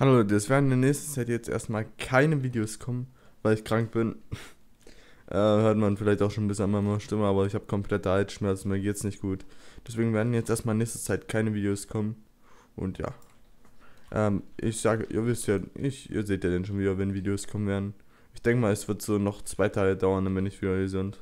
Hallo Leute, es werden in der nächsten Zeit jetzt erstmal keine Videos kommen, weil ich krank bin. äh, hört man vielleicht auch schon ein bisschen an meiner Stimme, aber ich habe komplette Halsschmerzen, mir geht's nicht gut. Deswegen werden jetzt erstmal in der nächsten Zeit keine Videos kommen. Und ja. Ähm, ich sage, ihr wisst ja, ich, ihr seht ja denn schon wieder, wenn Videos kommen werden. Ich denke mal, es wird so noch zwei Tage dauern, dann bin ich wieder gesund.